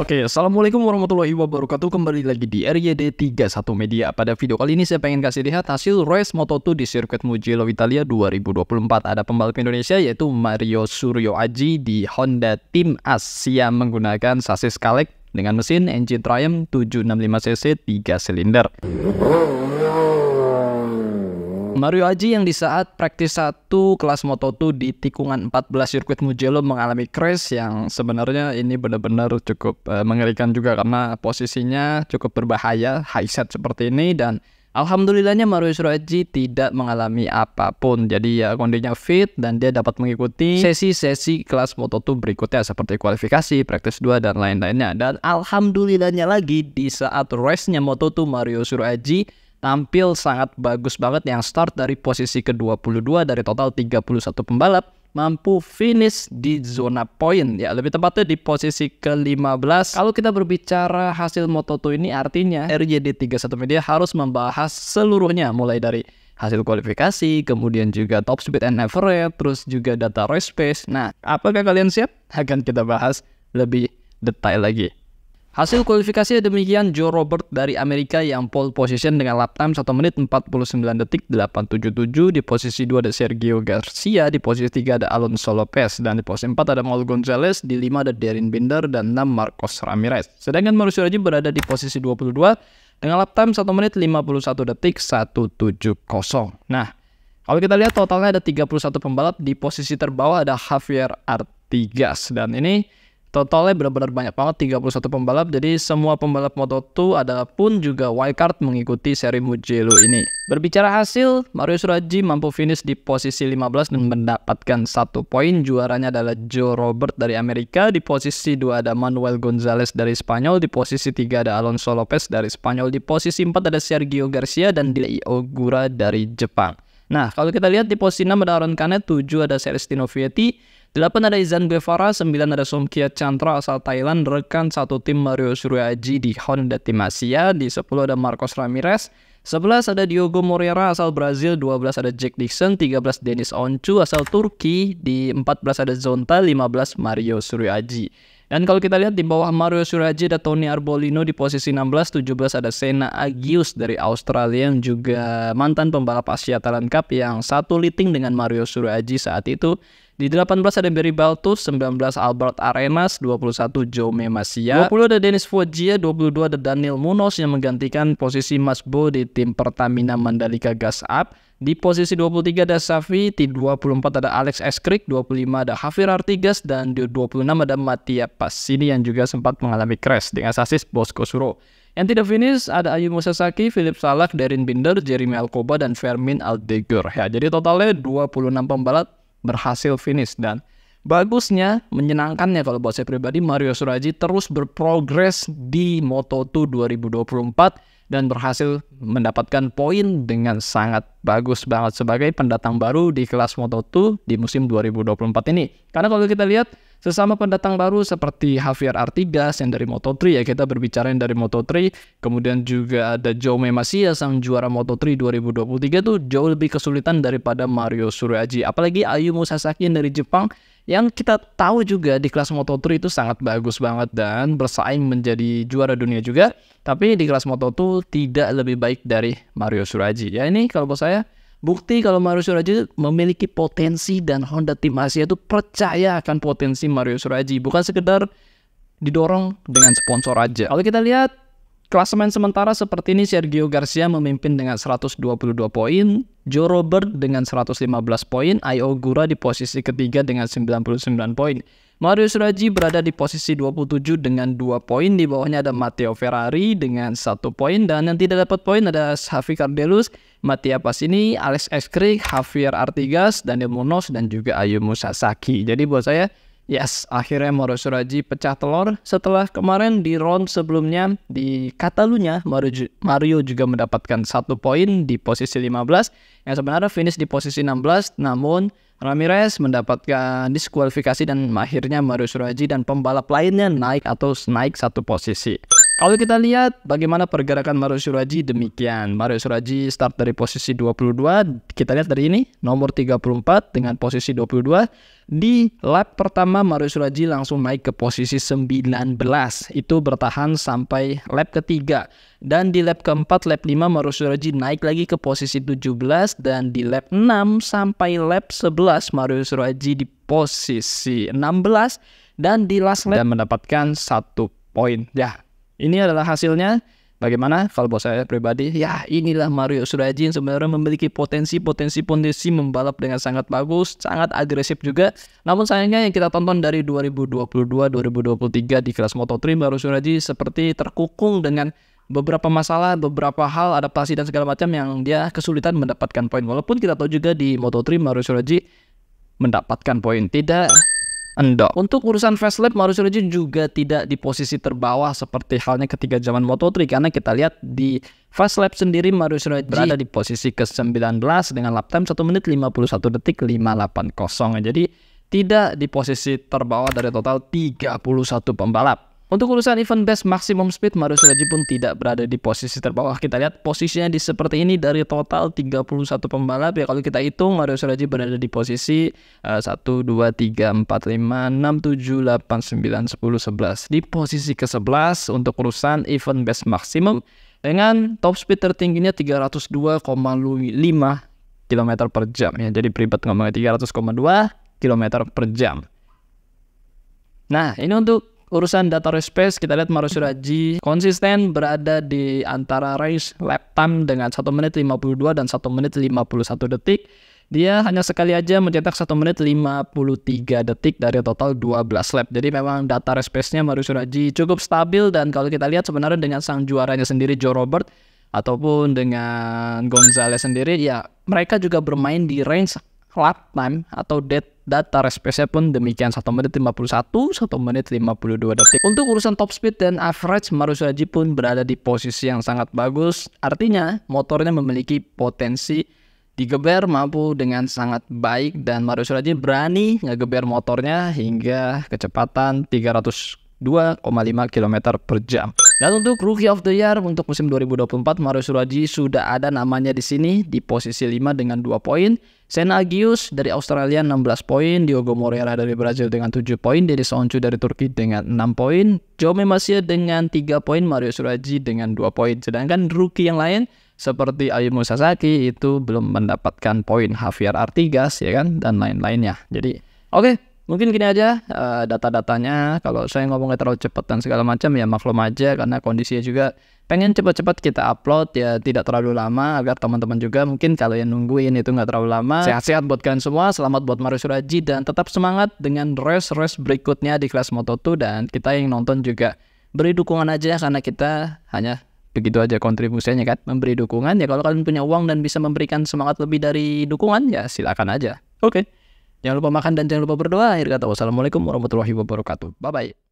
Oke, okay, Assalamualaikum warahmatullahi wabarakatuh Kembali lagi di RYD 31 Media Pada video kali ini saya pengen kasih lihat hasil race Moto2 di sirkuit Mugello Italia 2024 Ada pembalap Indonesia yaitu Mario Suryo Aji di Honda Team Asia Menggunakan sasis Kalex dengan mesin engine Triumph 765cc 3 silinder oh, Mario Aji yang di saat praktis satu kelas Moto2 di tikungan 14 sirkuit Mugello mengalami crash yang sebenarnya ini benar-benar cukup uh, mengerikan juga karena posisinya cukup berbahaya, high set seperti ini dan Alhamdulillahnya Mario Suraji tidak mengalami apapun. Jadi ya kondisinya fit dan dia dapat mengikuti sesi-sesi kelas Moto2 berikutnya seperti kualifikasi, praktis 2 dan lain-lainnya. Dan alhamdulillahnya lagi di saat race-nya Moto2 Mario Suraji tampil sangat bagus banget yang start dari posisi ke-22 dari total 31 pembalap mampu finish di zona poin ya lebih tepatnya di posisi ke-15 kalau kita berbicara hasil Moto2 ini artinya RJD 31 Media harus membahas seluruhnya mulai dari hasil kualifikasi, kemudian juga top speed and average, terus juga data race pace. Nah, apakah kalian siap? Akan kita bahas lebih detail lagi. Hasil kualifikasi demikian Joe Robert dari Amerika yang pole position dengan lap time 1 menit 49 detik 877 di posisi 2 ada Sergio Garcia, di posisi 3 ada Alonso Lopez dan di posisi 4 ada Maul Gonzalez, di 5 ada Derin Binder dan 6 Marcos Ramirez. Sedangkan Mauricio Raji berada di posisi 22 dengan lap time 1 menit 51 detik 170. Nah, kalau kita lihat totalnya ada 31 pembalap di posisi terbawah ada Javier Artigas dan ini Totalnya benar-benar banyak banget 31 pembalap. Jadi semua pembalap Moto2 ada pun juga wildcard mengikuti seri Mugello ini. Berbicara hasil, Mario Suraji mampu finish di posisi 15 dan mendapatkan satu poin. Juaranya adalah Joe Robert dari Amerika. Di posisi 2 ada Manuel Gonzalez dari Spanyol. Di posisi 3 ada Alonso Lopez dari Spanyol. Di posisi 4 ada Sergio Garcia dan di Ogura dari Jepang. Nah, kalau kita lihat di posisi 6 ada Aaron Canet, 7 ada Celestino Vietti, 8 ada Izan Guevara, 9 ada Somkia Chandra asal Thailand, rekan satu tim Mario Suryaji di Honda Tim Asia, di 10 ada Marcos Ramirez, 11 ada Diogo Moreira asal Brazil, 12 ada Jack Dixon, 13 Dennis Oncu asal Turki, di 14 ada Zonta, 15 Mario Suryaji. Dan kalau kita lihat di bawah Mario Suraji ada Tony Arbolino di posisi 16, 17 ada Sena Agius dari Australia yang juga mantan pembalap Asia Talent Cup yang satu liting dengan Mario Suraji saat itu. Di 18 ada Barry Baltus, 19 Albert Arenas, 21 Joe Memasia, 20 ada Dennis Foggia, 22 ada Daniel Munoz yang menggantikan posisi Mas Bo di tim Pertamina Mandalika Gas Up. Di posisi 23 ada Safi, di 24 ada Alex Eskrik, 25 ada Hafir Artigas, dan di 26 ada Mattia Pasini yang juga sempat mengalami crash dengan sasis Bosco Suro. Yang tidak finish ada Ayu Musasaki, Philip Salak, Darin Binder, Jeremy Alcoba, dan Fermin Aldegur. Ya, jadi totalnya 26 pembalap berhasil finish dan bagusnya menyenangkannya kalau buat saya pribadi Mario Suraji terus berprogres di Moto2 2024 dan berhasil mendapatkan poin dengan sangat bagus banget sebagai pendatang baru di kelas Moto2 di musim 2024 ini. Karena kalau kita lihat Sesama pendatang baru seperti Javier Artigas yang dari Moto3 ya kita berbicara yang dari Moto3, kemudian juga ada Jaume Masia sang juara Moto3 2023 tuh jauh lebih kesulitan daripada Mario Suryaji. Apalagi Ayumu Sasaki yang dari Jepang yang kita tahu juga di kelas Moto3 itu sangat bagus banget dan bersaing menjadi juara dunia juga. Tapi di kelas Moto2 tidak lebih baik dari Mario Suryaji Ya ini kalau buat saya Bukti kalau Mario Suraji memiliki potensi dan Honda tim Asia itu percaya akan potensi Mario Suraji, bukan sekedar didorong dengan sponsor aja. Kalau kita lihat klasemen sementara seperti ini Sergio Garcia memimpin dengan 122 poin, Joe Robert dengan 115 poin, Ayo Gura di posisi ketiga dengan 99 poin. Mario Suraji berada di posisi 27 dengan 2 poin, di bawahnya ada Matteo Ferrari dengan 1 poin dan yang tidak dapat poin ada Xavi Cardellus Matia Pasini, ini, Alex Eskrik, Javier Artigas, Daniel Munoz, dan juga Ayumu Sasaki. Jadi buat saya, yes, akhirnya Mauro Suraji pecah telur. Setelah kemarin di round sebelumnya di Catalunya, Mario juga mendapatkan satu poin di posisi 15. Yang sebenarnya finish di posisi 16, namun Ramirez mendapatkan diskualifikasi dan akhirnya Mario Suraji dan pembalap lainnya naik atau naik satu posisi. Kalau kita lihat bagaimana pergerakan Mario Suraji demikian. Mario Suraji start dari posisi 22, kita lihat dari ini nomor 34 dengan posisi 22. Di lap pertama Mario Suraji langsung naik ke posisi 19. Itu bertahan sampai lap ketiga. Dan di lap keempat, lap 5 Mario Suraji naik lagi ke posisi 17 dan di lap 6 sampai lap 11 Mario Suraji di posisi 16 dan di last lap dan mendapatkan satu poin. Ya, ini adalah hasilnya. Bagaimana kalau buat saya pribadi? Ya inilah Mario Surajin sebenarnya memiliki potensi-potensi potensi membalap dengan sangat bagus, sangat agresif juga. Namun sayangnya yang kita tonton dari 2022-2023 di kelas Moto3 Mario Suraji seperti terkukung dengan beberapa masalah, beberapa hal, adaptasi dan segala macam yang dia kesulitan mendapatkan poin. Walaupun kita tahu juga di Moto3 Mario Suraji mendapatkan poin. Tidak endok. Untuk urusan facelift, Mauricio Ricci juga tidak di posisi terbawah seperti halnya ketika zaman Moto3 karena kita lihat di fast lap sendiri Mauricio Ricci berada di posisi ke-19 dengan lap time 1 menit 51 detik 580. Jadi tidak di posisi terbawah dari total 31 pembalap. Untuk urusan event best maximum speed, Mario Sureji pun tidak berada di posisi terbawah. Kita lihat posisinya di seperti ini dari total 31 pembalap. Ya kalau kita hitung, Mario Sureji berada di posisi uh, 1, 2, 3, 4, 5, 6, 7, 8, 9, 10, 11. Di posisi ke-11 untuk urusan event best maximum dengan top speed tertingginya 302,5 km per jam. Ya, jadi beribad ngomongnya 300,2 km per jam. Nah, ini untuk urusan data respect kita lihat Marusuraji konsisten berada di antara race lap time dengan 1 menit 52 dan 1 menit 51 detik. Dia hanya sekali aja mencetak 1 menit 53 detik dari total 12 lap. Jadi memang data respesnya Mario Suraji cukup stabil dan kalau kita lihat sebenarnya dengan sang juaranya sendiri Joe Robert ataupun dengan Gonzalez sendiri ya mereka juga bermain di range lap time atau dead Data respace pun demikian 1 menit 51, 1 menit 52 detik. Untuk urusan top speed dan average, Marusuaji pun berada di posisi yang sangat bagus. Artinya, motornya memiliki potensi digeber mampu dengan sangat baik dan Mario berani ngegeber motornya hingga kecepatan 302,5 km per jam. Dan untuk Rookie of the Year untuk musim 2024 Mario Suraji sudah ada namanya di sini di posisi 5 dengan 2 poin. Sena Agius dari Australia 16 poin, Diogo Moreira dari Brazil dengan 7 poin, Dede Soncu dari Turki dengan 6 poin, Jome Masih dengan 3 poin, Mario Suraji dengan 2 poin. Sedangkan rookie yang lain seperti Ayumu Sasaki itu belum mendapatkan poin Javier Artigas ya kan dan lain-lainnya. Jadi oke, Mungkin gini aja uh, data-datanya. Kalau saya ngomongnya terlalu cepat dan segala macam ya maklum aja karena kondisinya juga pengen cepat-cepat kita upload ya tidak terlalu lama agar teman-teman juga mungkin kalau yang nungguin itu nggak terlalu lama. Sehat-sehat buat kalian semua. Selamat buat Mario Suraji dan tetap semangat dengan race-race berikutnya di kelas Moto2 dan kita yang nonton juga beri dukungan aja karena kita hanya begitu aja kontribusinya kan memberi dukungan ya kalau kalian punya uang dan bisa memberikan semangat lebih dari dukungan ya silakan aja oke okay. Jangan lupa makan dan jangan lupa berdoa. Akhir kata, wassalamualaikum warahmatullahi wabarakatuh. Bye-bye.